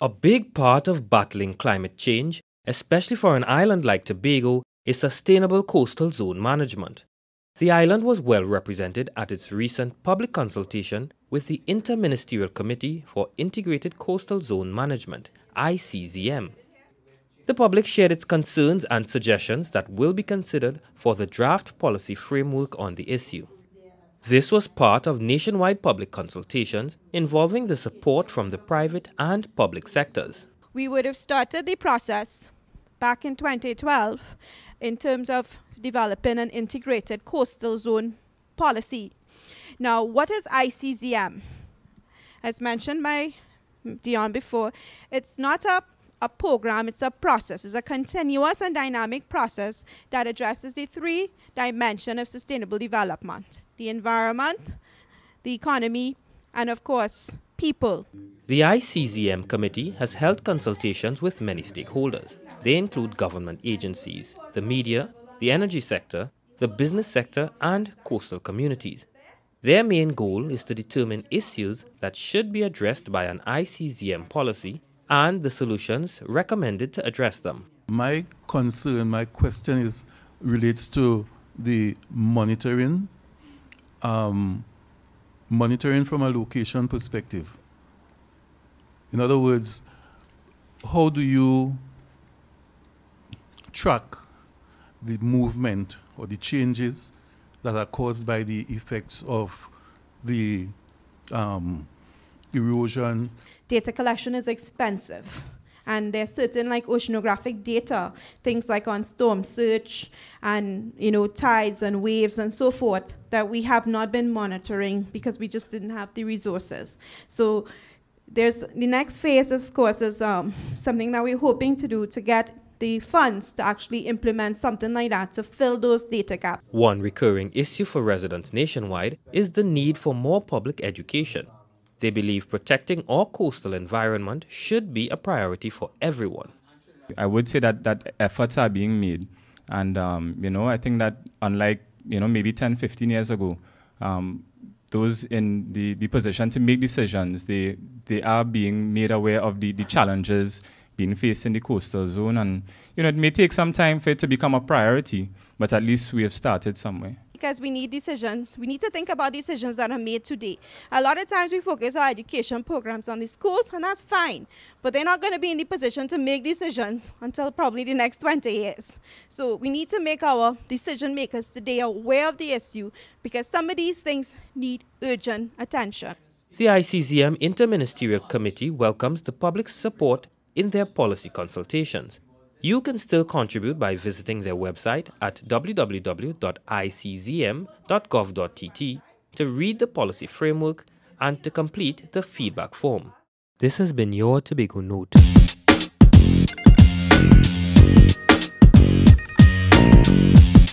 A big part of battling climate change, especially for an island like Tobago, is sustainable coastal zone management. The island was well represented at its recent public consultation with the Interministerial Committee for Integrated Coastal Zone Management, ICZM. The public shared its concerns and suggestions that will be considered for the draft policy framework on the issue. This was part of nationwide public consultations involving the support from the private and public sectors. We would have started the process back in 2012 in terms of developing an integrated coastal zone policy. Now, what is ICZM? As mentioned by Dion before, it's not a, a program, it's a process. It's a continuous and dynamic process that addresses the three dimensions of sustainable development the environment, the economy, and of course, people. The ICZM committee has held consultations with many stakeholders. They include government agencies, the media, the energy sector, the business sector, and coastal communities. Their main goal is to determine issues that should be addressed by an ICZM policy and the solutions recommended to address them. My concern, my question is relates to the monitoring um, monitoring from a location perspective. In other words, how do you track the movement or the changes that are caused by the effects of the um, erosion. Data collection is expensive and there's certain like oceanographic data, things like on storm surge and you know tides and waves and so forth that we have not been monitoring because we just didn't have the resources. So there's the next phase, of course, is um, something that we're hoping to do to get the funds to actually implement something like that to fill those data gaps. One recurring issue for residents nationwide is the need for more public education. They believe protecting our coastal environment should be a priority for everyone. I would say that, that efforts are being made. And, um, you know, I think that unlike, you know, maybe 10, 15 years ago, um, those in the, the position to make decisions, they, they are being made aware of the, the challenges being faced in the coastal zone. And, you know, it may take some time for it to become a priority, but at least we have started somewhere because we need decisions. We need to think about decisions that are made today. A lot of times we focus our education programs on the schools, and that's fine. But they're not going to be in the position to make decisions until probably the next 20 years. So we need to make our decision makers today aware of the issue because some of these things need urgent attention. The ICZM Interministerial Committee welcomes the public's support in their policy consultations. You can still contribute by visiting their website at www.iczm.gov.tt to read the policy framework and to complete the feedback form. This has been your Tobago Note. Thank you.